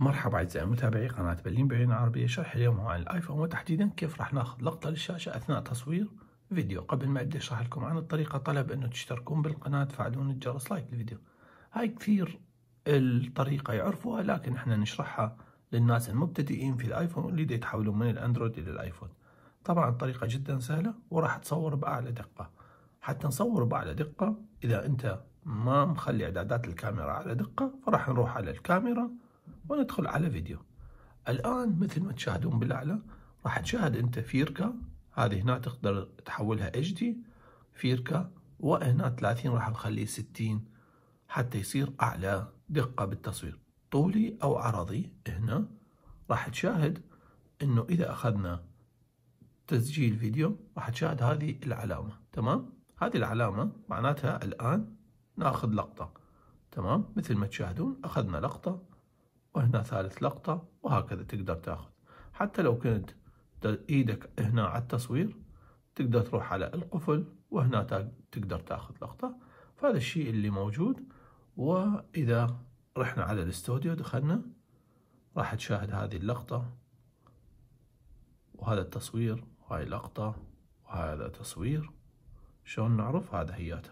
مرحبا أعزائي متابعي قناة بلين بعين عربية شرح اليوم هو عن الآيفون وتحديدا كيف راح ناخذ لقطة للشاشة أثناء تصوير فيديو قبل ما أبدأ أشرح لكم عن الطريقة طلب أنه تشتركون بالقناة تفعلون الجرس لايك للفيديو هاي كثير الطريقة يعرفوها لكن احنا نشرحها للناس المبتدئين في الآيفون واللي يتحولون من الأندرويد إلى الآيفون طبعا الطريقة جدا سهلة وراح تصور بأعلى دقة حتى نصور بأعلى دقة إذا أنت ما مخلي إعدادات الكاميرا على دقة فراح نروح على الكاميرا وندخل على فيديو الآن مثل ما تشاهدون بالأعلى راح تشاهد أنت فيركا هذه هنا تقدر تحولها اتش دي فيركا وهنا 30 راح نخليه 60 حتى يصير أعلى دقة بالتصوير طولي أو عرضي هنا راح تشاهد أنه إذا أخذنا تسجيل فيديو راح تشاهد هذه العلامة تمام هذه العلامة معناتها الآن ناخذ لقطة تمام مثل ما تشاهدون أخذنا لقطة هنا ثالث لقطة وهكذا تقدر تاخذ حتى لو كنت ايدك هنا على التصوير تقدر تروح على القفل وهنا تقدر تاخذ لقطة فهذا الشيء اللي موجود واذا رحنا على الاستوديو دخلنا راح تشاهد هذه اللقطة وهذا التصوير وهاي لقطة وهذا تصوير شلون نعرف هذا هياته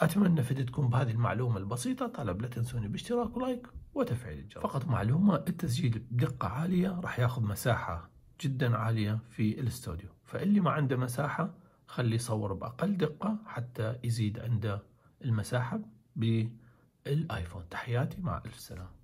أتمنى فدتكم بهذه المعلومة البسيطة طلب لا تنسوني باشتراك ولايك وتفعيل الجرس فقط معلومة التسجيل بدقة عالية راح ياخذ مساحة جدا عالية في الاستوديو فاللي ما عنده مساحة خلي يصور بأقل دقة حتى يزيد عنده المساحة بالايفون تحياتي مع ألف سلامة